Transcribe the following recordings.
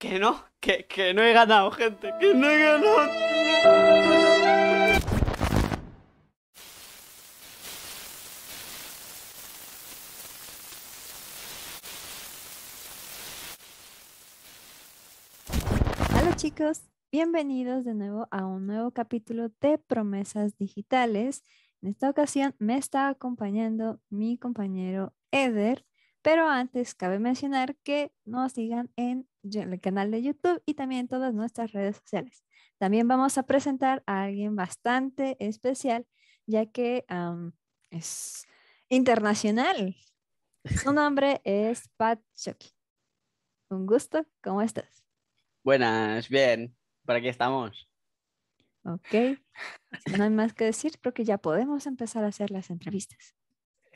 Que no, que, que no he ganado, gente, que no he ganado. Hola chicos, bienvenidos de nuevo a un nuevo capítulo de Promesas Digitales. En esta ocasión me está acompañando mi compañero Eder pero antes cabe mencionar que nos sigan en el canal de YouTube y también en todas nuestras redes sociales. También vamos a presentar a alguien bastante especial, ya que es internacional. Su nombre es Pat Chucky. Un gusto, ¿cómo estás? Buenas, bien. ¿Para qué estamos? Ok. no hay más que decir, creo que ya podemos empezar a hacer las entrevistas.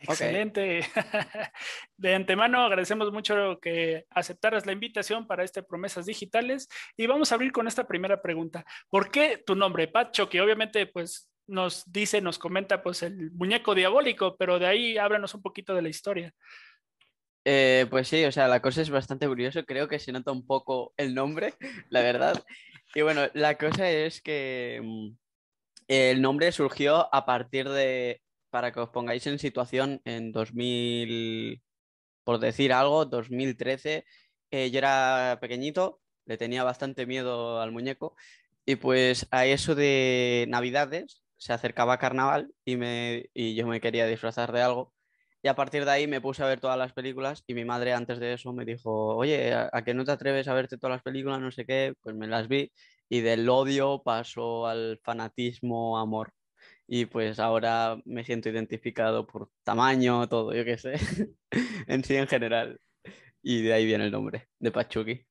Excelente. De antemano agradecemos mucho que aceptaras la invitación para este Promesas Digitales y vamos a abrir con esta primera pregunta. ¿Por qué tu nombre, Pacho? Que obviamente pues nos dice, nos comenta pues el muñeco diabólico, pero de ahí háblanos un poquito de la historia. Eh, pues sí, o sea, la cosa es bastante curiosa, creo que se nota un poco el nombre, la verdad. Y bueno, la cosa es que mm, el nombre surgió a partir de para que os pongáis en situación, en 2000, por decir algo, 2013, eh, yo era pequeñito, le tenía bastante miedo al muñeco y pues a eso de Navidades se acercaba carnaval y, me, yo me quería disfrazar de algo. Y a partir de ahí me puse a ver todas las películas y mi madre antes de eso me dijo, oye, ¿a, a que no te atreves a verte todas las películas? No sé qué, pues me las vi y del odio pasó al fanatismo, amor y pues ahora me siento identificado por tamaño, todo, yo qué sé, en sí en general. Y de ahí viene el nombre, de Pachuqui.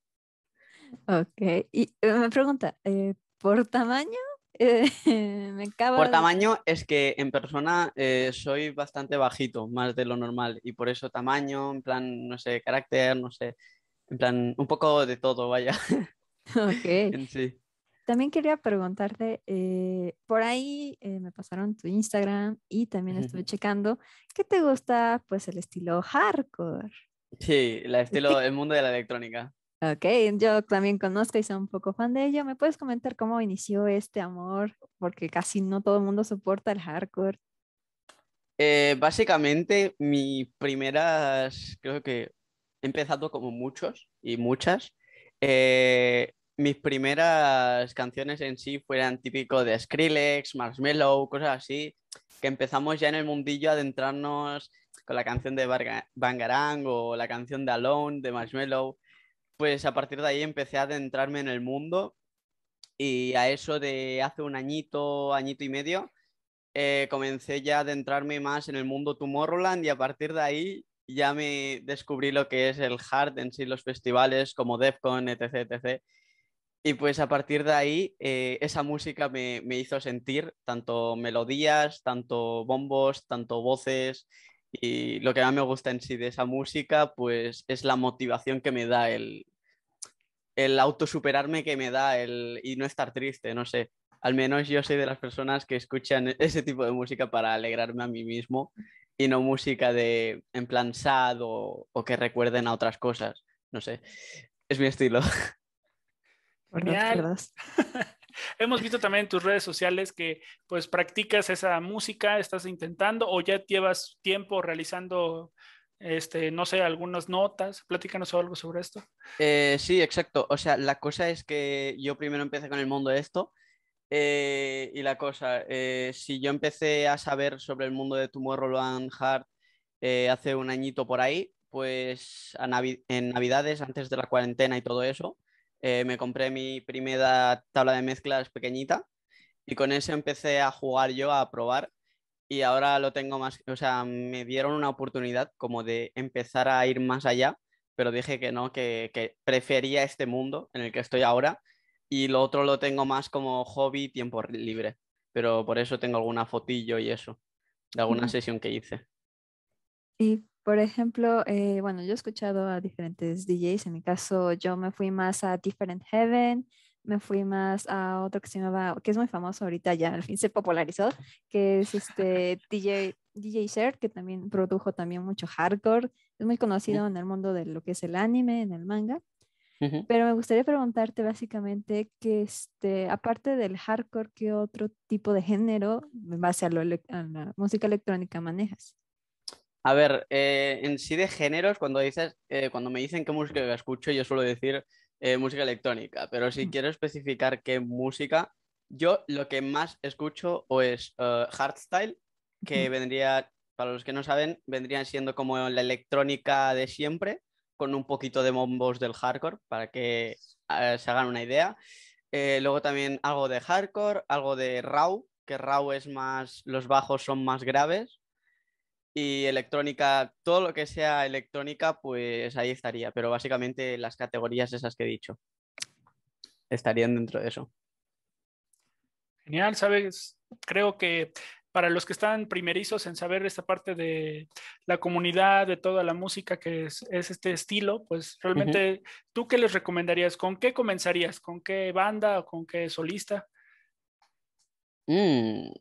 Ok, y me eh, pregunta, eh, ¿por tamaño? Eh, me por tamaño es que en persona soy bastante bajito, más de lo normal, y por eso tamaño, en plan, no sé, carácter, no sé, en plan, un poco de todo, vaya. Ok. en sí. También quería preguntarte, por ahí pasaron tu Instagram y también estuve checando. que te gusta? Pues el estilo hardcore. Sí, el estilo el mundo de la electrónica. Ok, yo también conozco y soy un poco fan de ello. ¿Me puedes comentar cómo inició este amor? Porque casi no todo el mundo soporta el hardcore. Eh, básicamente, mis primeras, creo que he empezado como muchos y muchas, eh, mis primeras canciones en sí fueran típico de Skrillex, Marshmallow, cosas así, que empezamos ya en el mundillo a adentrarnos con la canción de Bangarang o la canción de Alone de Marshmallow. Pues a partir de ahí empecé a adentrarme en el mundo y a eso de hace un añito, añito y medio, eh, comencé ya a adentrarme más en el mundo Tomorrowland y a partir de ahí ya me descubrí lo que es el hard en sí, los festivales como DEFCON, etc, etc y pues a partir de ahí, eh, esa música me, hizo sentir tanto melodías, tanto bombos, tanto voces. Y lo que más me gusta en sí de esa música, pues es la motivación que me da el, el autosuperarme que me da el, y no estar triste, no sé. Al menos yo soy de las personas que escuchan ese tipo de música para alegrarme a mí mismo y no música de en plan sad o que recuerden a otras cosas, no sé. Es mi estilo. Hemos visto también en tus redes sociales que pues practicas esa música, estás intentando o ya llevas tiempo realizando este, no sé, algunas notas. Platícanos algo sobre esto. Eh, sí, exacto. O sea, la cosa es que yo primero empecé con el mundo de esto. Eh, y la cosa, eh, si yo empecé a saber sobre el mundo de Tomorrowland Heart hace un añito por ahí, pues en Navidades, antes de la cuarentena y todo eso, eh, me compré mi primera tabla de mezclas pequeñita y con eso empecé a jugar yo, a probar y ahora lo tengo más, o sea, me dieron una oportunidad como de empezar a ir más allá, pero dije que no, que, prefería este mundo en el que estoy ahora y lo otro lo tengo más como hobby, tiempo libre, pero por eso tengo alguna fotillo y eso, de alguna sesión que hice. ¿Y por ejemplo, eh, bueno, yo he escuchado a diferentes DJs, en mi caso yo me fui más a Different Heaven, me fui más a otro que se llamaba, que es muy famoso ahorita ya, al fin se popularizó, que es este DJ, DJ que también produjo también mucho hardcore, es muy conocido en el mundo de lo que es el anime, en el manga. Pero me gustaría preguntarte básicamente que, este, aparte del hardcore, ¿qué otro tipo de género en base a la música electrónica manejas? A ver, eh, en sí de géneros, cuando dices, eh, cuando me dicen qué música escucho, yo suelo decir eh, música electrónica, pero si quiero especificar qué música, yo lo que más escucho o es hardstyle, que vendría, para los que no saben, vendrían siendo como la electrónica de siempre, con un poquito de bombos del hardcore, para que se hagan una idea. luego también algo de hardcore, algo de raw, que raw es más, los bajos son más graves y electrónica, todo lo que sea electrónica, pues ahí estaría, pero básicamente las categorías esas que he dicho estarían dentro de eso. Genial, sabes, creo que para los que están primerizos en saber esta parte de la comunidad, de toda la música que es, este estilo, pues realmente, ¿tú qué les recomendarías? ¿Con qué comenzarías? ¿Con qué banda o con qué solista? Mm,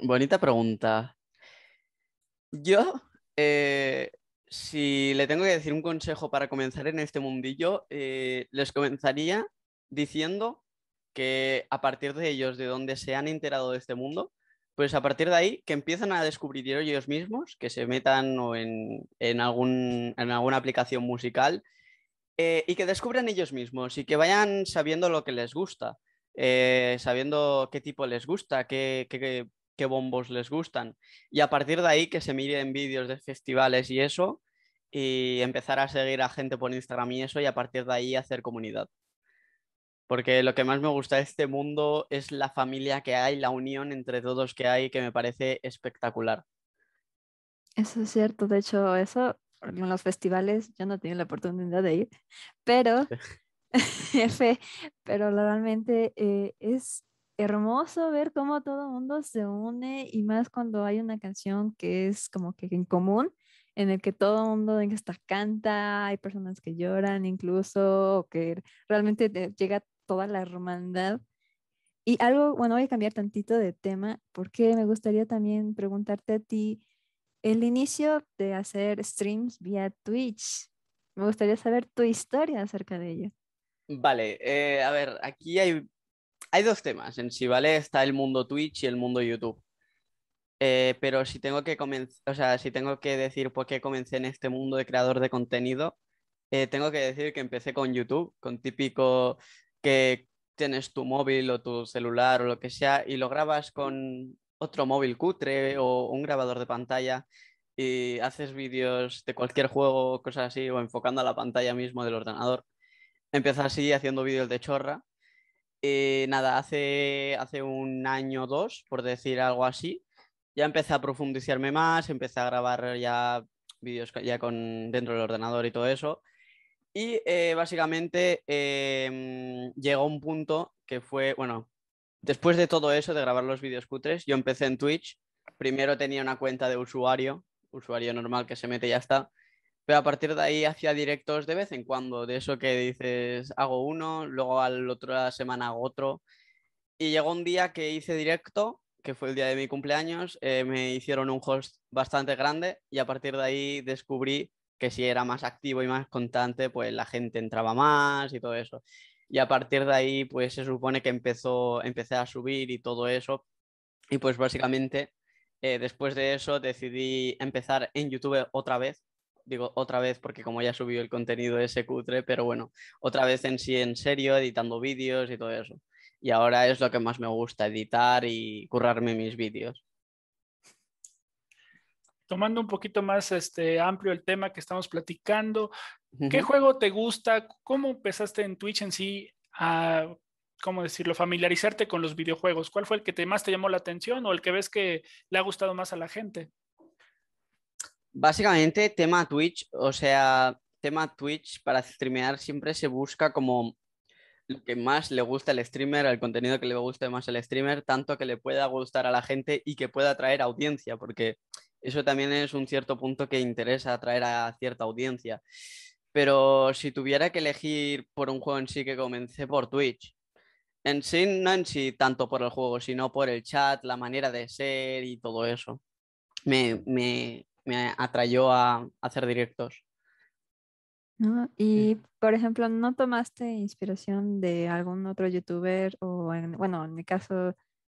bonita pregunta. Yo, eh, si le tengo que decir un consejo para comenzar en este mundillo, eh, les comenzaría diciendo que a partir de ellos, de donde se han enterado de este mundo, pues a partir de ahí que empiezan a descubrir ellos mismos, que se metan en, en, alguna aplicación musical eh, y que descubran ellos mismos y que vayan sabiendo lo que les gusta, sabiendo qué tipo les gusta, qué, qué, qué bombos les gustan. Y a partir de ahí que se miren vídeos de festivales y eso, y empezar a seguir a gente por Instagram y eso, y a partir de ahí hacer comunidad. Porque lo que más me gusta de este mundo es la familia que hay, la unión entre todos que hay, que me parece espectacular. Eso es cierto, de hecho, eso en los festivales yo no he la oportunidad de ir, pero, jefe pero realmente eh, es hermoso ver cómo todo el mundo se une y más cuando hay una canción que es como que en común, en el que todo el mundo hasta canta, hay personas que lloran incluso, que realmente llega toda la hermandad. Y algo, bueno, voy a cambiar tantito de tema porque me gustaría también preguntarte a ti el inicio de hacer streams vía Twitch. Me gustaría saber tu historia acerca de ello. Vale, eh, a ver, aquí hay hay dos temas en sí, ¿vale? Está el mundo Twitch y el mundo YouTube. Eh, pero si tengo que o sea, si tengo que decir por qué comencé en este mundo de creador de contenido, eh, tengo que decir que empecé con YouTube, con típico que tienes tu móvil o tu celular o lo que sea y lo grabas con otro móvil cutre o un grabador de pantalla y haces vídeos de cualquier juego o cosas así o enfocando a la pantalla mismo del ordenador. Empezar así haciendo vídeos de chorra eh, nada, hace, hace un año o dos, por decir algo así, ya empecé a profundizarme más, empecé a grabar ya vídeos ya con dentro del ordenador y todo eso. Y eh, básicamente em, llegó un punto que fue, bueno, después de todo eso, de grabar los vídeos cutres, yo empecé en Twitch. Primero tenía una cuenta de usuario, usuario normal que se mete y ya está pero a partir de ahí hacía directos de vez en cuando, de eso que dices, hago uno, luego a la otra semana hago otro. Y llegó un día que hice directo, que fue el día de mi cumpleaños, eh, me hicieron un host bastante grande y a partir de ahí descubrí que si era más activo y más constante, pues la gente entraba más y todo eso. Y a partir de ahí, pues se supone que empezó, empecé a subir y todo eso. Y pues básicamente, eh, después de eso, decidí empezar en YouTube otra vez digo otra vez porque como ya subió el contenido ese cutre, pero bueno, otra vez en sí en serio, editando vídeos y todo eso. Y ahora es lo que más me gusta, editar y currarme mis vídeos. Tomando un poquito más este, amplio el tema que estamos platicando, ¿qué juego te gusta? ¿Cómo empezaste en Twitch en sí a, cómo decirlo, familiarizarte con los videojuegos? ¿Cuál fue el que te más te llamó la atención o el que ves que le ha gustado más a la gente? Básicamente, tema Twitch, o sea, tema Twitch para streamear siempre se busca como lo que más le gusta al streamer, el contenido que le guste más al streamer, tanto que le pueda gustar a la gente y que pueda atraer audiencia, porque eso también es un cierto punto que interesa atraer a cierta audiencia. Pero si tuviera que elegir por un juego en sí que comencé por Twitch, en sí, no en sí tanto por el juego, sino por el chat, la manera de ser y todo eso. Me, me atrayó a, hacer directos. Y, por ejemplo, ¿no tomaste inspiración de algún otro youtuber? O, bueno, en mi caso,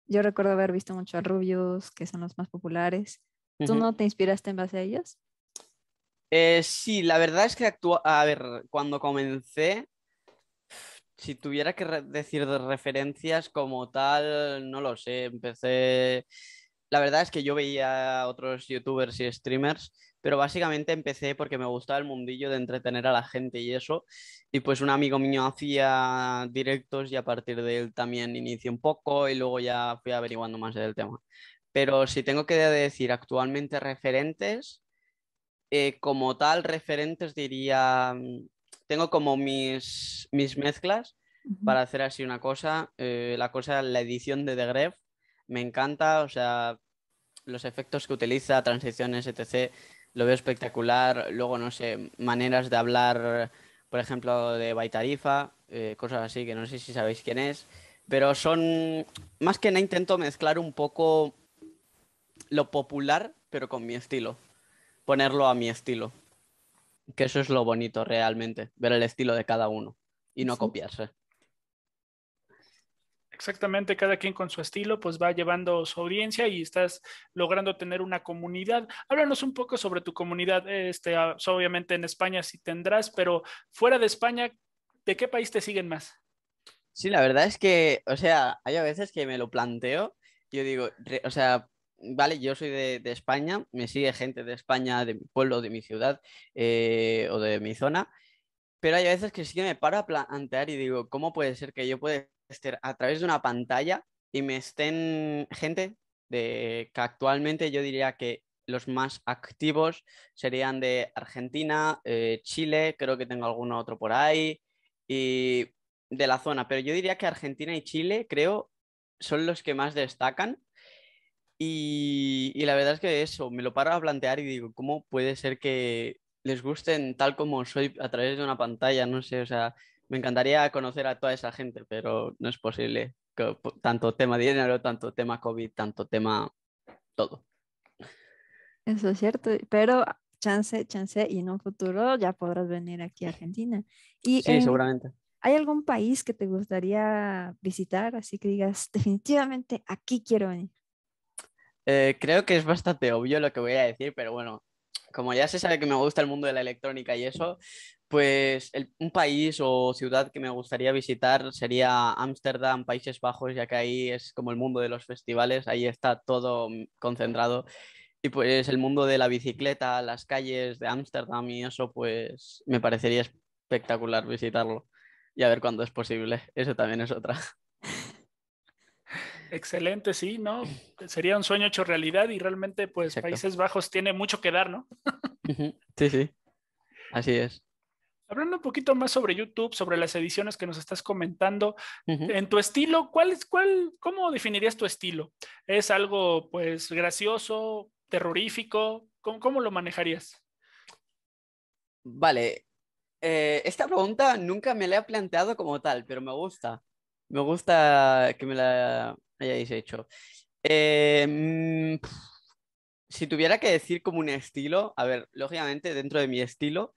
yo recuerdo haber visto mucho a Rubius, que son los más populares. ¿Tú no te inspiraste en base a ellos? Eh, sí, la verdad es que a ver, cuando comencé, si tuviera que decir referencias como tal, no lo sé, empecé la verdad es que yo veía a otros youtubers y streamers, pero básicamente empecé porque me gustaba el mundillo de entretener a la gente y eso. Y pues un amigo mío hacía directos y a partir de él también inicié un poco y luego ya fui averiguando más del tema. Pero si tengo que decir actualmente referentes, eh, como tal, referentes diría, mm, tengo como mis, mis mezclas para hacer así una cosa. Eh, la cosa, la edición de The Gref, me encanta, o sea, los efectos que utiliza, transiciones, etc., lo veo espectacular. Luego, no sé, maneras de hablar, por ejemplo, de Baitarifa, eh, cosas así que no sé si sabéis quién es, pero son, más que nada, intento mezclar un poco lo popular, pero con mi estilo, ponerlo a mi estilo. Que eso es lo bonito realmente, ver el estilo de cada uno y no copiarse exactamente, cada quien con su estilo, pues va llevando su audiencia y estás logrando tener una comunidad. Háblanos un poco sobre tu comunidad, este, ah, obviamente en España sí tendrás, pero fuera de España, ¿de qué país te siguen más? Sí, la verdad es que, o sea, hay a veces que me lo planteo, yo digo, o sea, vale, yo soy de, España, me sigue gente de España, de mi pueblo, de mi ciudad eh, o de mi zona, pero hay veces que sí que me paro a plantear y digo, ¿cómo puede ser que yo pueda a través de una pantalla y me estén gente de que actualmente yo diría que los más activos serían de Argentina, eh, Chile, creo que tengo alguno otro por ahí y de la zona, pero yo diría que Argentina y Chile creo son los que más destacan y, y la verdad es que eso, me lo paro a plantear y digo, ¿cómo puede ser que les gusten tal como soy a través de una pantalla? No sé, o sea, me encantaría conocer a toda esa gente, pero no es posible. tanto tema dinero, tanto tema COVID, tanto tema todo. Eso es cierto, pero chance, chance, y en un futuro ya podrás venir aquí a Argentina. sí, seguramente. ¿Hay algún país que te gustaría visitar? Así que digas, definitivamente aquí quiero venir. Eh, creo que es bastante obvio lo que voy a decir, pero bueno, como ya se sabe que me gusta el mundo de la electrónica y eso, pues un país o ciudad que me gustaría visitar sería Ámsterdam, Países Bajos, ya que ahí es como el mundo de los festivales, ahí está todo mm, concentrado. Y pues el mundo de la bicicleta, las calles de Ámsterdam y eso, pues me parecería espectacular visitarlo y a ver cuándo es posible. Eso también es otra. Excelente, sí, ¿no? Sería un sueño hecho realidad y realmente, pues, Países Bajos tiene mucho que dar, ¿no? Sí, sí. Así es. Hablando un poquito más sobre YouTube, sobre las ediciones que nos estás comentando, en tu estilo, ¿cuál es, cuál, ¿cómo definirías tu estilo? ¿Es algo pues gracioso, terrorífico? ¿Cómo, lo manejarías? Vale, eh, esta pregunta nunca me la he planteado como tal, pero me gusta. Me gusta que me la hayáis hecho. Eh, mm, si tuviera que decir como un estilo, a ver, lógicamente dentro de mi estilo,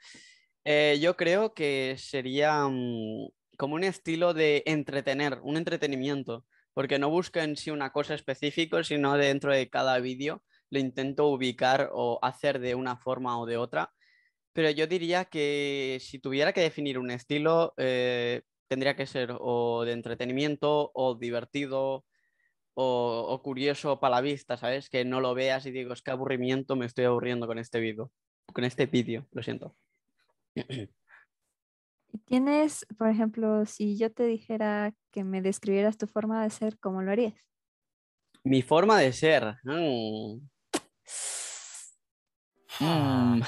eh, yo creo que sería mm, como un estilo de entretener, un entretenimiento, porque no busca en sí una cosa específica, sino dentro de cada vídeo lo intento ubicar o hacer de una forma o de otra. Pero yo diría que si tuviera que definir un estilo, eh, tendría que ser o de entretenimiento o divertido o, curioso para la vista, ¿sabes? Que no lo veas y digas es aburrimiento, me estoy aburriendo con este vídeo, con este vídeo, lo siento tienes, por ejemplo, si yo te dijera que me describieras tu forma de ser, ¿cómo lo harías? Mi forma de ser. Mm. Mm.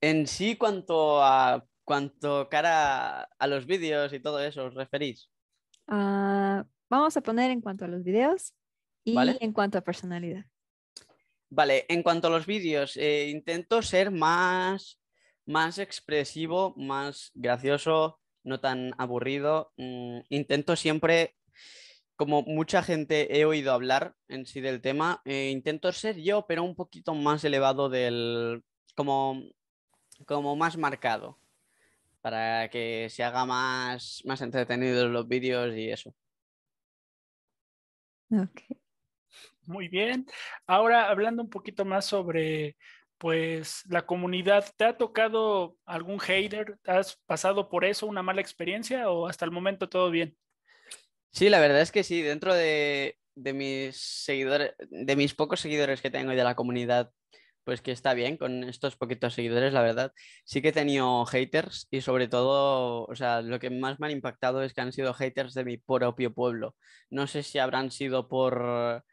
En sí, cuanto a cuanto cara a los vídeos y todo eso, ¿os referís? Ah, vamos a poner en cuanto a los vídeos y en cuanto a personalidad. Vale, en cuanto a los vídeos, eh, intento ser más más expresivo, más gracioso, no tan aburrido. Mm, intento siempre, como mucha gente he oído hablar en sí del tema, eh, intento ser yo, pero un poquito más elevado del, como, como más marcado, para que se haga más, más entretenidos los vídeos y eso. Okay. Muy bien. Ahora hablando un poquito más sobre pues la comunidad, ¿te ha tocado algún hater? ¿Has pasado por eso, una mala experiencia o hasta el momento todo bien? Sí, la verdad es que sí, dentro de, mis seguidores, de mis pocos seguidores que tengo y de la comunidad, pues que está bien con estos poquitos seguidores, la verdad. Sí que he tenido haters y sobre todo, o sea, lo que más me ha impactado es que han sido haters de mi propio pueblo. No sé si habrán sido por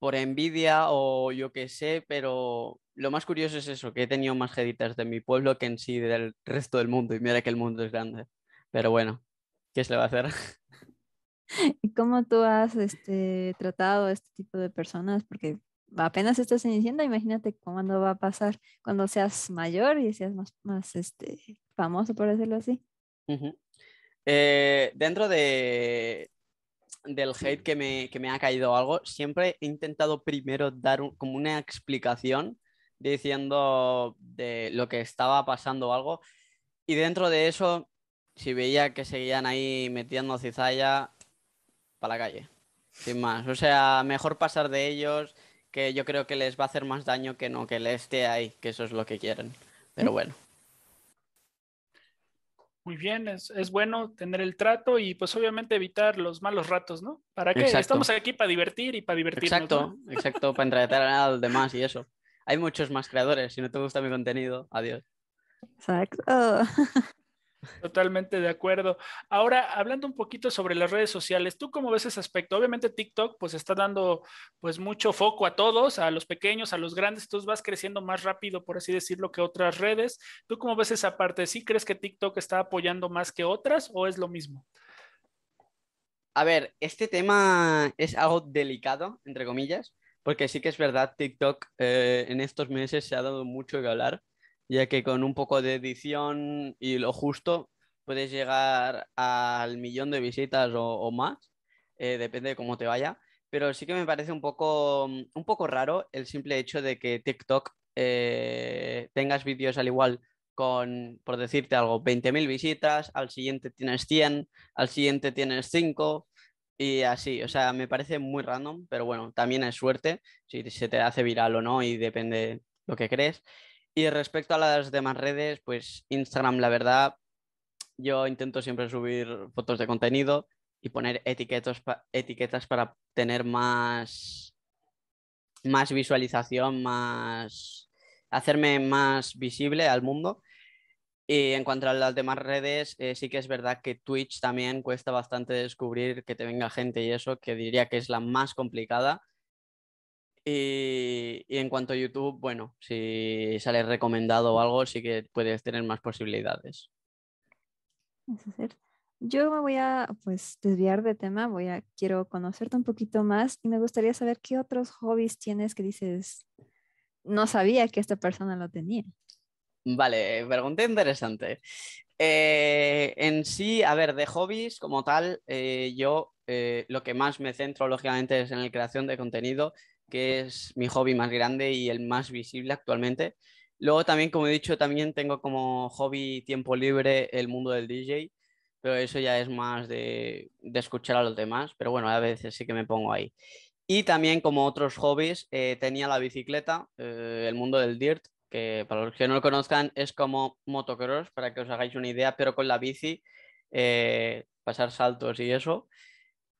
por envidia o yo qué sé, pero lo más curioso es eso, que he tenido más jeditas de mi pueblo que en sí del resto del mundo. Y mira que el mundo es grande. Pero bueno, ¿qué se le va a hacer? ¿Y ¿Cómo tú has este, tratado a este tipo de personas? Porque apenas estás iniciando, imagínate cuándo va a pasar, cuando seas mayor y seas más, este, famoso, por decirlo así. Eh, dentro de, del hate que me, que me, ha caído algo, siempre he intentado primero dar como una explicación diciendo de lo que estaba pasando algo. Y dentro de eso, si veía que seguían ahí metiendo cizalla, para la calle. Sin más. O sea, mejor pasar de ellos, que yo creo que les va a hacer más daño que no que les esté ahí, que eso es lo que quieren. Pero mm. bueno. Muy bien, es, bueno tener el trato y pues obviamente evitar los malos ratos, ¿no? ¿Para qué? Estamos aquí para divertir y para divertirnos. Exacto, exacto, para entretener al demás y eso. Hay muchos más creadores. Si no te gusta mi contenido, adiós. Exacto. Totalmente de acuerdo. Ahora, hablando un poquito sobre las redes sociales, ¿tú cómo ves ese aspecto? Obviamente TikTok pues está dando pues mucho foco a todos, a los pequeños, a los grandes, tú vas creciendo más rápido, por así decirlo, que otras redes. ¿Tú cómo ves esa parte? ¿Sí crees que TikTok está apoyando más que otras o es lo mismo? A ver, este tema es algo delicado, entre comillas, porque sí que es verdad, TikTok eh, en estos meses se ha dado mucho que hablar, ya que con un poco de edición y lo justo puedes llegar al millón de visitas o, más, eh, depende de cómo te vaya, pero sí que me parece un poco, un poco raro el simple hecho de que TikTok eh, tengas vídeos al igual con, por decirte algo, 20.000 visitas, al siguiente tienes 100, al siguiente tienes 5, y así, o sea, me parece muy random, pero bueno, también es suerte si se te hace viral o no y depende lo que crees. Y respecto a las demás redes, pues Instagram, la verdad, yo intento siempre subir fotos de contenido y poner etiquetas, etiquetas para tener más, más visualización, más hacerme más visible al mundo. Y en cuanto a las demás redes, eh, sí que es verdad que Twitch también cuesta bastante descubrir que te venga gente y eso, que diría que es la más complicada. Y, y en cuanto a YouTube, bueno, si sale recomendado o algo, sí que puedes tener más posibilidades. Yo me voy a pues desviar de tema, voy a quiero conocerte un poquito más y me gustaría saber qué otros hobbies tienes que dices no sabía que esta persona lo tenía. Vale, pregunta interesante. Eh, en sí, a ver, de hobbies como tal, eh, yo eh, lo que más me centro, lógicamente, es en la creación de contenido, que es mi hobby más grande y el más visible actualmente. Luego también, como he dicho, también tengo como hobby tiempo libre el mundo del DJ, pero eso ya es más de escuchar a los demás, pero bueno, a veces sí que me pongo ahí. Y también como otros hobbies, tenía la bicicleta, el mundo del dirt, que para los que no lo conozcan es como motocross, para que os hagáis una idea, pero con la bici, eh, pasar saltos y eso.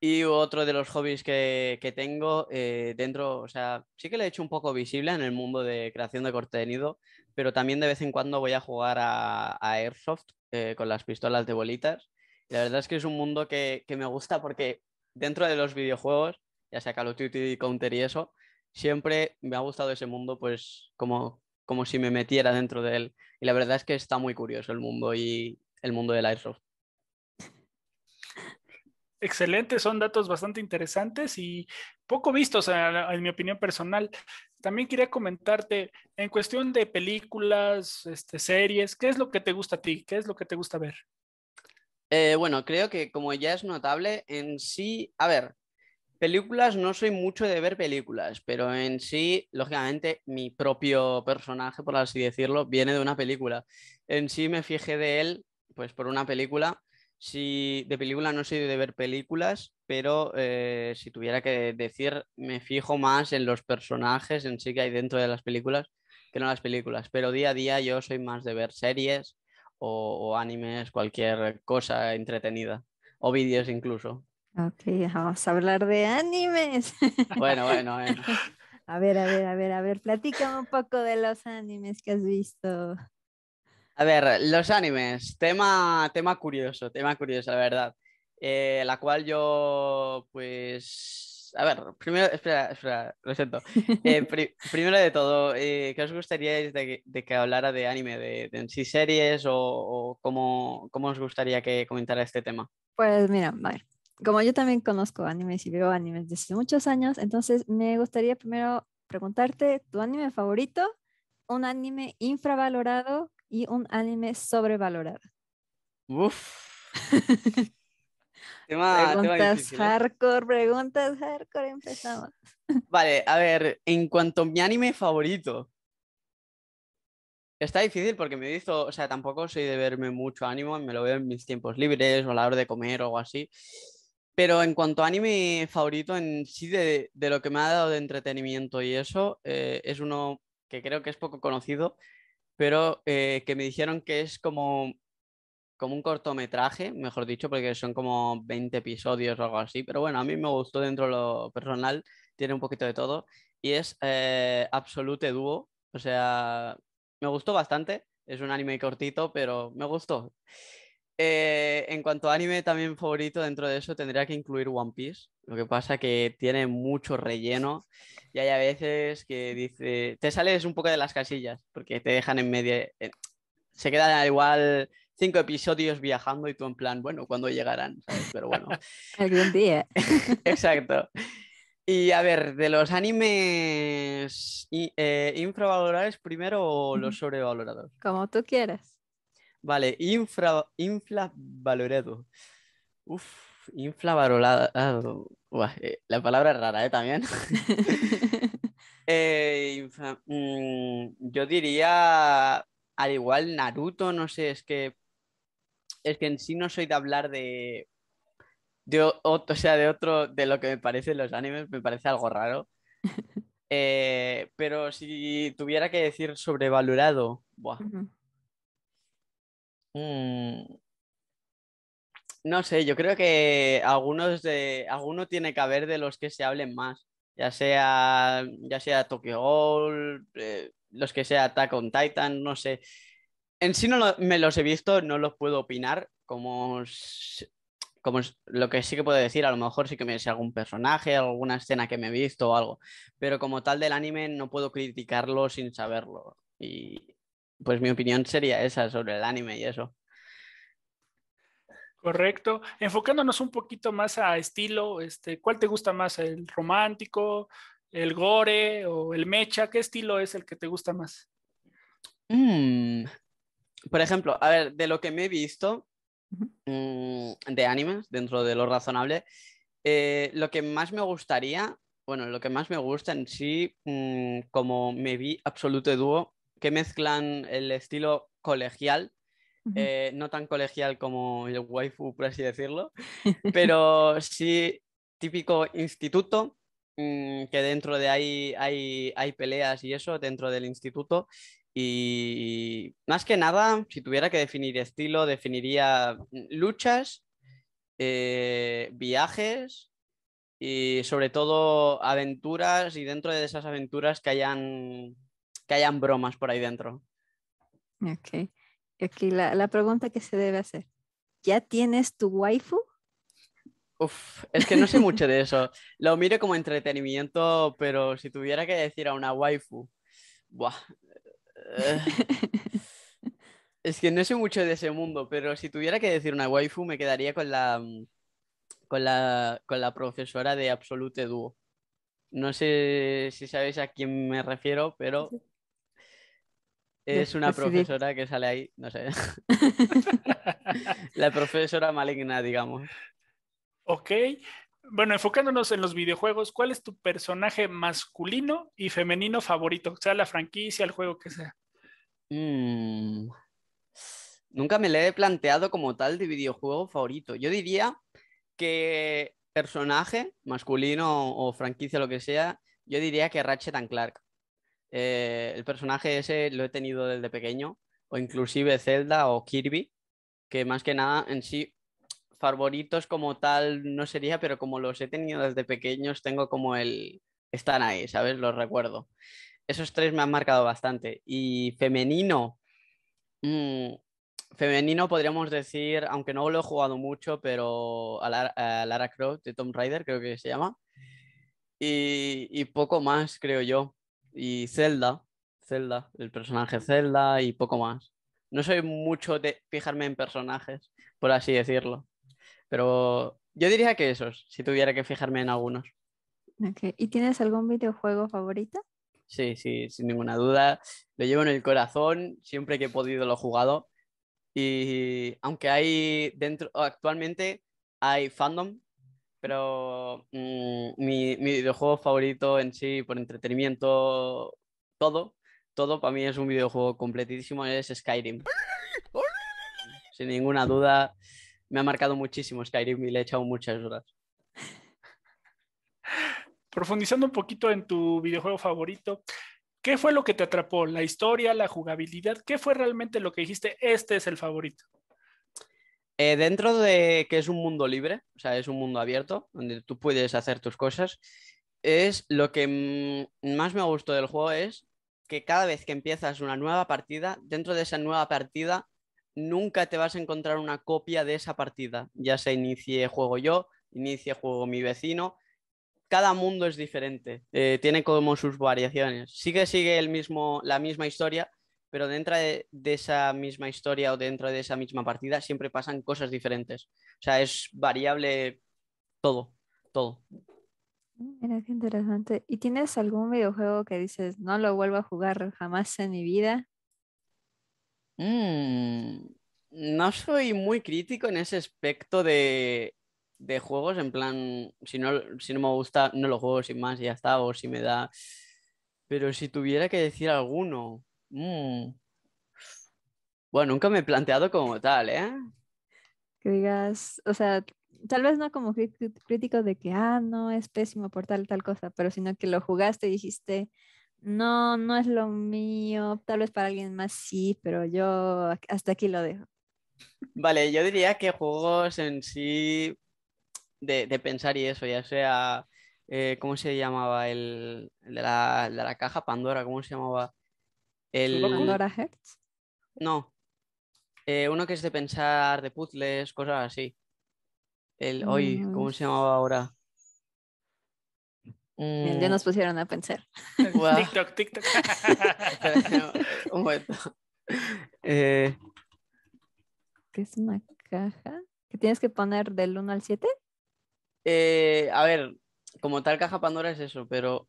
Y otro de los hobbies que, que tengo eh, dentro, o sea, sí que le he hecho un poco visible en el mundo de creación de contenido, pero también de vez en cuando voy a jugar a, Airsoft eh, con las pistolas de bolitas. La verdad es que es un mundo que, que me gusta porque dentro de los videojuegos, ya sea Call of Duty, Counter y eso, siempre me ha gustado ese mundo, pues como como si me metiera dentro de él. Y la verdad es que está muy curioso el mundo y el mundo del Airsoft. Excelente, son datos bastante interesantes y poco vistos, en mi opinión personal. También quería comentarte, en cuestión de películas, este, series, ¿qué es lo que te gusta a ti? ¿Qué es lo que te gusta ver? Eh, bueno, creo que como ya es notable, en sí, a ver, películas no soy mucho de ver películas, pero en sí, lógicamente, mi propio personaje, por así decirlo, viene de una película. En sí me fijé de él, pues por una película. Si de película no soy de ver películas, pero eh, si tuviera que decir, me fijo más en los personajes en sí que hay dentro de las películas que no las películas. Pero día a día yo soy más de ver series o animes, cualquier cosa entretenida o vídeos incluso. Ok, vamos a hablar de animes. Bueno, bueno, bueno. A ver, a ver, a ver, a ver, platícame un poco de los animes que has visto. A ver, los animes, tema, tema curioso, tema curioso, la verdad. Eh, la cual yo, pues, a ver, primero, espera, espera, lo siento. Eh, primero de todo, eh, ¿qué os gustaría de, que hablara de anime, de, en sí series o, cómo, cómo, os gustaría que comentara este tema? Pues mira, a como yo también conozco animes y veo animes desde muchos años, entonces me gustaría primero preguntarte tu anime favorito, un anime infravalorado y un anime sobrevalorado. Uf. preguntas ¿eh? hardcore, preguntas hardcore, empezamos. Vale, a ver, en cuanto a mi anime favorito, Está difícil porque me hizo, o sea, tampoco soy de verme mucho ánimo, me lo veo en mis tiempos libres o a la hora de comer o algo así. Pero en cuanto a anime favorito en sí, de, lo que me ha dado de entretenimiento y eso, eh, es uno que creo que es poco conocido, pero eh, que me dijeron que es como, un cortometraje, mejor dicho, porque son como 20 episodios o algo así. Pero bueno, a mí me gustó dentro de lo personal, tiene un poquito de todo. Y es eh, Absolute Duo, o sea, me gustó bastante. Es un anime cortito, pero me gustó. Eh, en cuanto a anime también favorito, dentro de eso tendría que incluir One Piece. Lo que pasa que tiene mucho relleno y hay a veces que dice, te sales un poco de las casillas porque te dejan en medio, se quedan igual cinco episodios viajando y tú en plan, bueno, ¿cuándo llegarán? Pero bueno. Algún día. Exacto. Y a ver, de los animes eh, infravalorados, primero o los sobrevalorados. Como tú quieras. Vale, infra, infravalorado. Uf, infla eh, la palabra es rara, ¿eh? También. Eh, mm, yo diría, al igual Naruto, no sé, es que, es que en sí no soy de hablar de, de o, sea, de otro, de lo que me parecen los animes, me parece algo raro. Eh, pero si tuviera que decir sobrevalorado, buah, Mm. No sé, yo creo que algunos de, alguno tiene que haber de los que se hablen más, ya sea, ya sea Tokyo Ghoul, eh, los que sea Attack on Titan, no sé. En sí no me los he visto, no los puedo opinar, como, como lo que sí que puedo decir, a lo mejor sí que me sé algún personaje, alguna escena que me he visto o algo, pero como tal del anime no puedo criticarlo sin saberlo. Y pues mi opinión sería esa sobre el anime y eso. Correcto. Enfocándonos un poquito más a estilo, este, ¿cuál te gusta más? ¿El romántico, el gore o el mecha? ¿Qué estilo es el que te gusta más? Mm, por ejemplo, a ver, de lo que me he visto mm, de animes, dentro de lo razonable, eh, lo que más me gustaría, bueno, lo que más me gusta en sí, mm, como me vi de dúo que mezclan el estilo colegial, eh, no tan colegial como el waifu, por así decirlo, pero sí típico instituto, mm, que dentro de ahí hay, peleas y eso, dentro del instituto. Y más que nada, si tuviera que definir estilo, definiría luchas, eh, viajes y sobre todo aventuras y dentro de esas aventuras que hayan que hayan bromas por ahí dentro. Ok. Aquí la, pregunta que se debe hacer. ¿Ya tienes tu waifu? Uf, es que no sé mucho de eso. Lo miro como entretenimiento, pero si tuviera que decir a una waifu, buah. Eh, es que no sé mucho de ese mundo, pero si tuviera que decir una waifu, me quedaría con la mm, con la, con la profesora de Absolute Duo. No sé si sabéis a quién me refiero, pero es una profesora que sale ahí, no sé. la profesora maligna, digamos. Ok. Bueno, enfocándonos en los videojuegos, ¿cuál es tu personaje masculino y femenino favorito? Sea la franquicia, el juego que sea. Mm. Nunca me lo he planteado como tal de videojuego favorito. Yo diría que personaje masculino o franquicia, lo que sea, yo diría que Ratchet and Clark. Eh, el personaje ese lo he tenido desde pequeño, o inclusive Zelda o Kirby, que más que nada en sí favoritos como tal no sería, pero como los he tenido desde pequeños, tengo como el... Están ahí, ¿sabes? Los recuerdo. Esos tres me han marcado bastante. Y femenino, mm, femenino podríamos decir, aunque no lo he jugado mucho, pero a Lara, Croft de Tomb Raider creo que se llama. y, poco más, creo yo y Zelda, Zelda, el personaje Zelda y poco más. No soy mucho de fijarme en personajes, por así decirlo. Pero yo diría que esos, si tuviera que fijarme en algunos. ¿Y tienes algún videojuego favorito? Sí, sí, sin ninguna duda. Lo llevo en el corazón, siempre que he podido lo he jugado. Y aunque hay dentro, actualmente hay fandom pero mm, mi, videojuego favorito en sí, por entretenimiento, todo, todo para mí es un videojuego completísimo, es Skyrim. Sin ninguna duda, me ha marcado muchísimo Skyrim y le he echado muchas horas. Profundizando un poquito en tu videojuego favorito, ¿qué fue lo que te atrapó? ¿La historia, la jugabilidad? ¿Qué fue realmente lo que dijiste? Este es el favorito. Eh, dentro de que es un mundo libre, o sea, es un mundo abierto, donde tú puedes hacer tus cosas, es lo que más me gustó del juego es que cada vez que empiezas una nueva partida, dentro de esa nueva partida, nunca te vas a encontrar una copia de esa partida. Ya se inicie juego yo, inicie juego mi vecino. Cada mundo es diferente, eh, tiene como sus variaciones. Sigue, sigue el mismo, la misma historia, pero dentro de, esa misma historia o dentro de esa misma partida siempre pasan cosas diferentes. O sea, es variable todo, todo. Mira, qué interesante. ¿Y tienes algún videojuego que dices, no lo vuelvo a jugar jamás en mi vida? Mm, no soy muy crítico en ese aspecto de, de juegos, en plan, si no, si no me gusta, no lo juego sin más y ya está, o si me da... Pero si tuviera que decir alguno, Mm. Bueno, nunca me he planteado como tal, ¿eh? Que digas, o sea, tal vez no como crítico de que, ah, no, es pésimo por tal, tal cosa, pero sino que lo jugaste y dijiste, no, no es lo mío, tal vez para alguien más sí, pero yo hasta aquí lo dejo. Vale, yo diría que juegos en sí de, pensar y eso, ya sea, eh, ¿cómo se llamaba? El, la, de, la, caja Pandora, ¿cómo se llamaba? El... Hertz? No. Eh, uno que es de pensar, de puzzles, cosas así. El hoy, mm, ¿cómo se llamaba ahora? Mm. Ya nos pusieron a pensar. TikTok, TikTok. Eh, ¿Qué es una caja? ¿Que tienes que poner del 1 al 7? Eh, a ver, como tal caja Pandora es eso, pero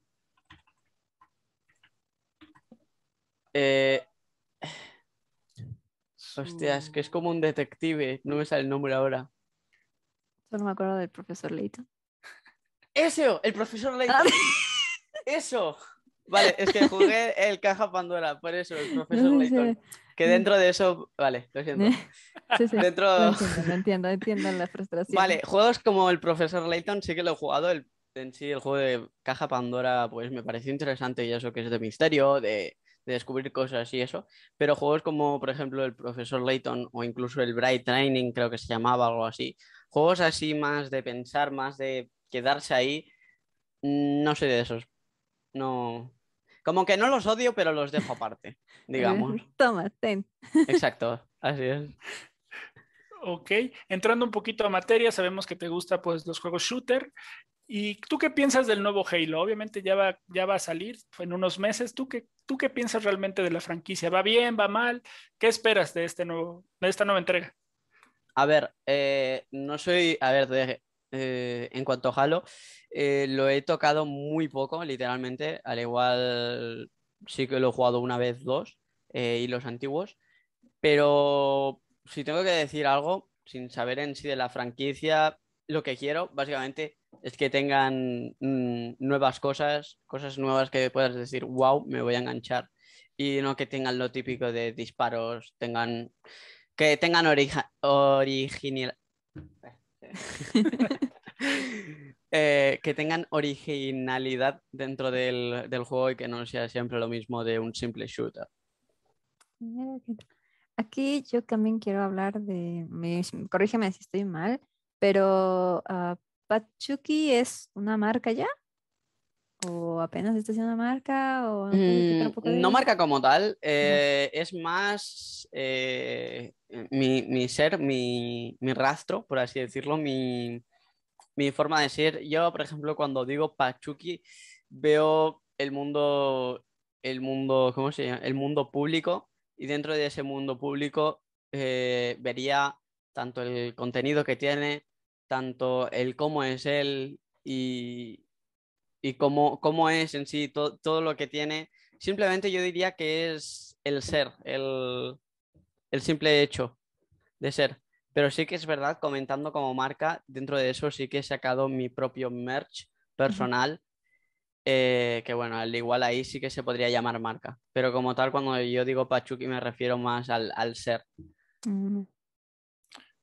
Eh, Hostias, que es como un detective, no me sale el nombre ahora. Solo me acuerdo del profesor Layton ¡Eso! ¡El profesor ah, Layton! ¡Eso! Vale, es que jugué el caja Pandora, por eso, el profesor Layton Que dentro de eso. Vale, lo siento. Sí, sí. Dentro... No entiendo, entiendo, la frustración. Vale, juegos como el profesor Layton sí que lo he jugado. El, en sí, el juego de caja Pandora, pues me pareció interesante y eso que es de misterio, de descubrir cosas y eso, pero juegos como por ejemplo el Profesor Layton o incluso el Bright Training, creo que se llamaba algo así, juegos así más de pensar, más de quedarse ahí, mm, no soy de esos. No. Como que no los odio, pero los dejo aparte, digamos. Toma, ten. Exacto, así es. Ok, entrando un poquito a materia, sabemos que te gustan pues, los juegos shooter. ¿Y tú qué piensas del nuevo Halo? Obviamente ya va, ya va a salir en unos meses. ¿Tú qué, ¿tú qué piensas realmente de la franquicia? ¿Va bien? ¿Va mal? ¿Qué esperas de, este nuevo, de esta nueva entrega? A ver, eh, no soy, a ver, eh, en cuanto a Halo, eh, lo he tocado muy poco, literalmente, al igual sí que lo he jugado una vez, dos, y los antiguos, pero si tengo que decir algo, sin saber en sí de la franquicia, lo que quiero, básicamente, es que tengan mm, nuevas cosas, cosas nuevas que puedas decir, wow, me voy a enganchar. Y no que tengan lo típico de disparos, tengan que tengan original. Eh, que tengan originalidad dentro del, juego y que no sea siempre lo mismo de un simple shooter. Aquí yo también quiero hablar de, corrígeme si estoy mal, pero ah, ¿Pachuki es una marca ya? ¿O apenas está siendo una marca? O... no mm, marca como tal, eh, es más eh, mi, ser, mi, rastro, por así decirlo, mi, forma de ser. Yo, por ejemplo, cuando digo Pachuki, veo el mundo, el mundo, ¿cómo se llama? El mundo público y dentro de ese mundo público eh, vería tanto el contenido que tiene, tanto el cómo es él y, y cómo, es en sí todo lo que tiene. Simplemente yo diría que es el ser, el, simple hecho de ser. Pero sí que es verdad, comentando como marca, dentro de eso sí que he sacado mi propio merch personal, eh, que bueno, al igual ahí sí que se podría llamar marca. Pero como tal, cuando yo digo Pachuki me refiero más al, ser. Mm.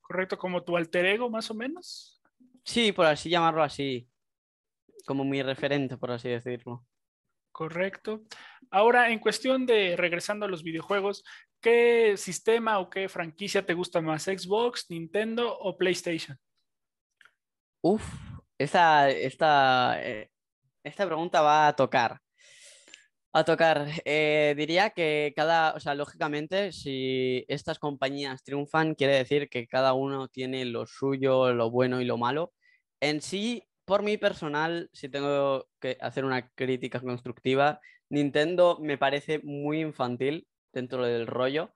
¿correcto? Como tu alter ego, más o menos. Sí, por así llamarlo así, como mi referente, por así decirlo. Correcto. Ahora, en cuestión de regresando a los videojuegos, ¿qué sistema o qué franquicia te gusta más? ¿Xbox, Nintendo o PlayStation? Uf, esta, eh, esta pregunta va a tocar. A tocar. Eh, diría que cada, o sea, lógicamente, si estas compañías triunfan, quiere decir que cada uno tiene lo suyo, lo bueno y lo malo. En sí, por mi personal, si tengo que hacer una crítica constructiva, Nintendo me parece muy infantil dentro del rollo.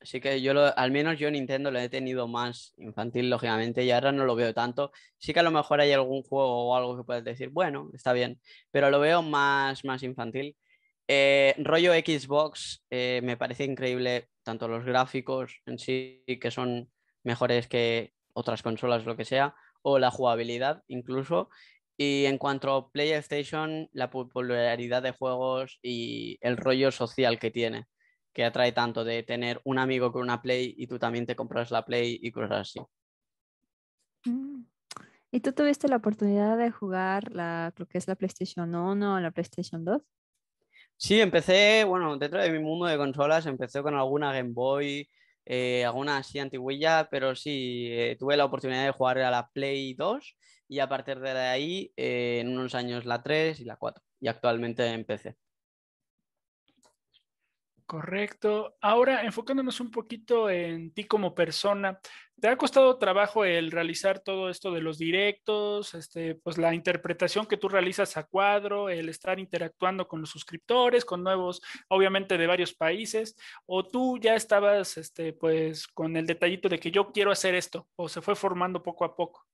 Así que yo, al menos yo Nintendo lo he tenido más infantil, lógicamente, y ahora no lo veo tanto. Sí que a lo mejor hay algún juego o algo que puedes decir, bueno, está bien, pero lo veo más, más infantil. Eh, rollo Xbox, eh, me parece increíble tanto los gráficos en sí, que son mejores que otras consolas, lo que sea, o la jugabilidad incluso. Y en cuanto a PlayStation, la popularidad de juegos y el rollo social que tiene, que atrae tanto de tener un amigo con una Play y tú también te compras la Play y cosas así. Mm. ¿Y tú tuviste la oportunidad de jugar la, creo que es la PlayStation 1 o la PlayStation 2? Sí, empecé, bueno, dentro de mi mundo de consolas, empecé con alguna Game Boy, eh, alguna así antigüilla, pero sí, eh, tuve la oportunidad de jugar a la Play 2 y a partir de ahí, eh, en unos años la 3 y la 4, y actualmente empecé. Correcto. Ahora, enfocándonos un poquito en ti como persona, ¿te ha costado trabajo el realizar todo esto de los directos, este, pues la interpretación que tú realizas a cuadro, el estar interactuando con los suscriptores, con nuevos, obviamente de varios países, o tú ya estabas, este, pues, con el detallito de que yo quiero hacer esto, o se fue formando poco a poco?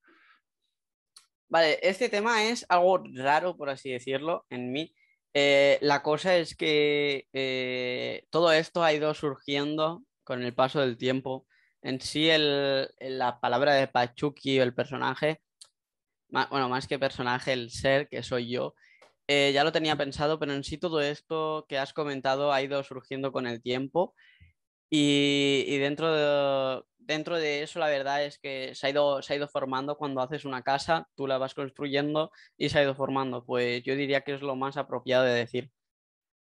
Vale, este tema es algo raro, por así decirlo, en mí eh, la cosa es que eh, todo esto ha ido surgiendo con el paso del tiempo. En sí, la palabra de Pachuki, el personaje, bueno, más que personaje, el ser, que soy yo, eh, ya lo tenía pensado, pero en sí todo esto que has comentado ha ido surgiendo con el tiempo. y dentro de, dentro de eso la verdad es que se ha, ido, se ha ido formando cuando haces una casa, tú la vas construyendo y se ha ido formando. Pues yo diría que es lo más apropiado de decir,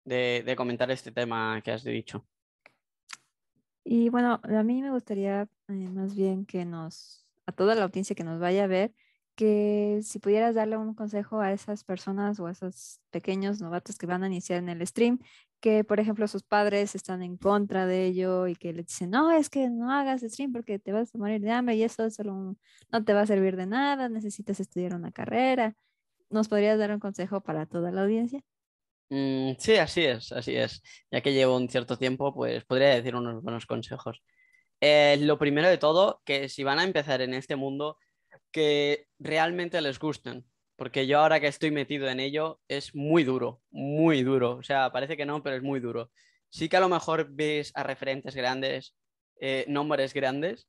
de, comentar este tema que has dicho. Y bueno, a mí me gustaría eh, más bien que nos, a toda la audiencia que nos vaya a ver, que si pudieras darle un consejo a esas personas o a esos pequeños novatos que van a iniciar en el stream, que, por ejemplo, sus padres están en contra de ello y que le dicen, no, es que no hagas stream porque te vas a morir de hambre y eso solo no te va a servir de nada, necesitas estudiar una carrera. ¿Nos podrías dar un consejo para toda la audiencia? Mm, sí, así es, así es. Ya que llevo un cierto tiempo, pues podría decir unos buenos consejos. Eh, lo primero de todo, que si van a empezar en este mundo, que realmente les gusten, porque yo ahora que estoy metido en ello es muy duro, muy duro. O sea, parece que no, pero es muy duro. Sí que a lo mejor ves a referentes grandes, eh, nombres grandes,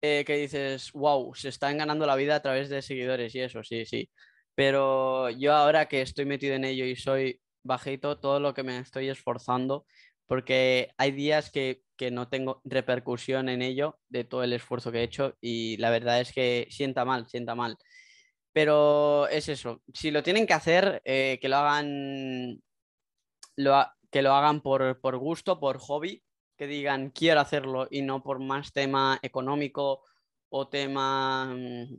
eh, que dices, wow, se están ganando la vida a través de seguidores y eso, sí, sí. Pero yo ahora que estoy metido en ello y soy bajito, todo lo que me estoy esforzando, porque hay días que, que no tengo repercusión en ello de todo el esfuerzo que he hecho y la verdad es que sienta mal, sienta mal. Pero es eso, si lo tienen que hacer, eh, que lo hagan, que lo hagan por, gusto, por hobby, que digan quiero hacerlo y no por más tema económico o tema mm,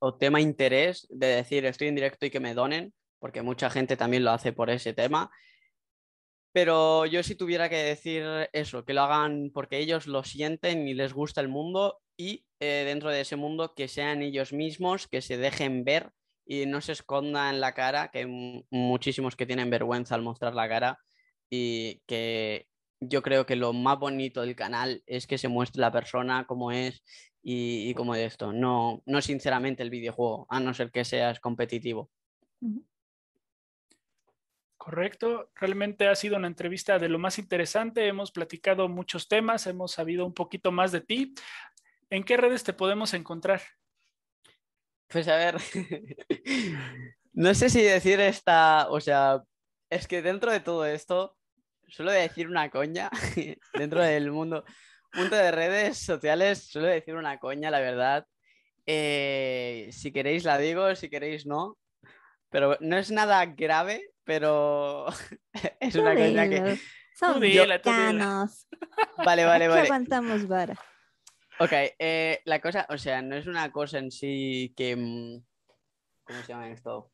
o tema interés de decir estoy en directo y que me donen, porque mucha gente también lo hace por ese tema. Pero yo si tuviera que decir eso, que lo hagan porque ellos lo sienten y les gusta el mundo y eh, dentro de ese mundo que sean ellos mismos, que se dejen ver y no se escondan la cara, que hay muchísimos que tienen vergüenza al mostrar la cara y que yo creo que lo más bonito del canal es que se muestre la persona como es y, como de esto, no, no sinceramente el videojuego, a no ser que seas competitivo. Correcto, realmente ha sido una entrevista de lo más interesante, hemos platicado muchos temas, hemos sabido un poquito más de ti, ¿en qué redes te podemos encontrar? Pues a ver, no sé si decir esta, o sea, es que dentro de todo esto, suelo decir una coña, dentro del mundo, punto de redes sociales, suelo decir una coña, la verdad. Eh, si queréis la digo, si queréis no, pero no es nada grave, pero es una coña que... Son Yo... Vale, vale, vale. vara. Ok, eh, la cosa, o sea, no es una cosa en sí que... Mm, ¿Cómo se llama esto?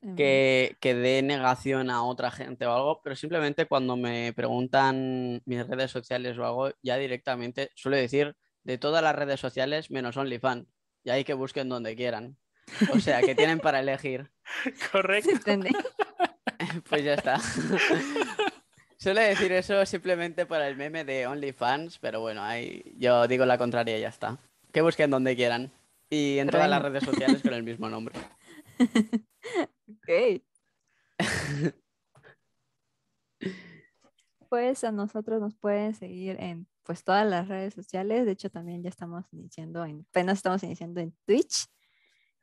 Em. Que, dé negación a otra gente o algo, pero simplemente cuando me preguntan mis redes sociales o algo, ya directamente suele decir de todas las redes sociales menos OnlyFans. Y ahí que busquen donde quieran. O sea, que tienen para elegir. Correcto. pues ya está. Suele decir eso simplemente para el meme de OnlyFans, pero bueno, ahí yo digo la contraria y ya está. Que busquen donde quieran. Y en todas las redes sociales con el mismo nombre. ok. pues a nosotros nos pueden seguir en pues todas las redes sociales. De hecho, también ya estamos iniciando en, apenas estamos iniciando en Twitch.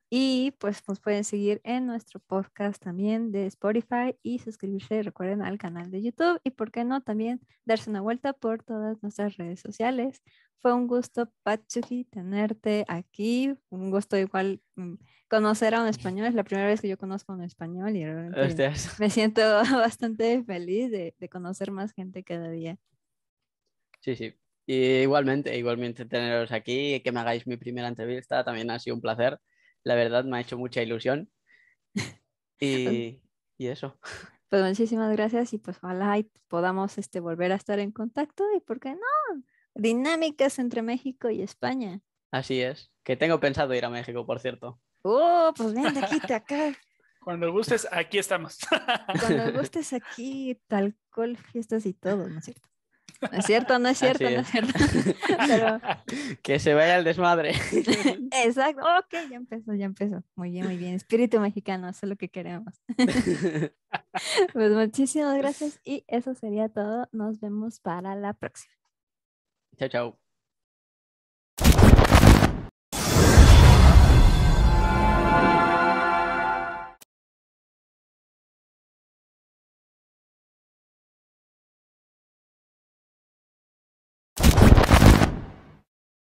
Y pues nos pueden seguir en nuestro podcast también de Spotify y suscribirse, recuerden, al canal de YouTube y, ¿por qué no?, también darse una vuelta por todas nuestras redes sociales. Fue un gusto, Pachuki, tenerte aquí. Un gusto igual mm, conocer a un español. Es la primera vez que yo conozco a un español y este me siento bastante feliz de, conocer más gente cada día. Sí, sí, igualmente, igualmente teneros aquí, que me hagáis mi primera entrevista, también ha sido un placer la verdad me ha hecho mucha ilusión. y, eso. Pues muchísimas gracias y pues ojalá y podamos este, volver a estar en contacto y por qué no, dinámicas entre México y España. Así es, que tengo pensado ir a México, por cierto. Oh, pues ven aquí, te acá. Cuando gustes, aquí estamos. Cuando gustes, aquí, tal cual, fiestas y todo, ¿no es cierto? No es cierto, no es cierto, no es cierto. Que se vaya al desmadre. Exacto, ok, ya empezó, ya empezó. Muy bien, muy bien. Espíritu mexicano, eso es lo que queremos. Pues muchísimas gracias y eso sería todo. Nos vemos para la próxima. Chao, chao.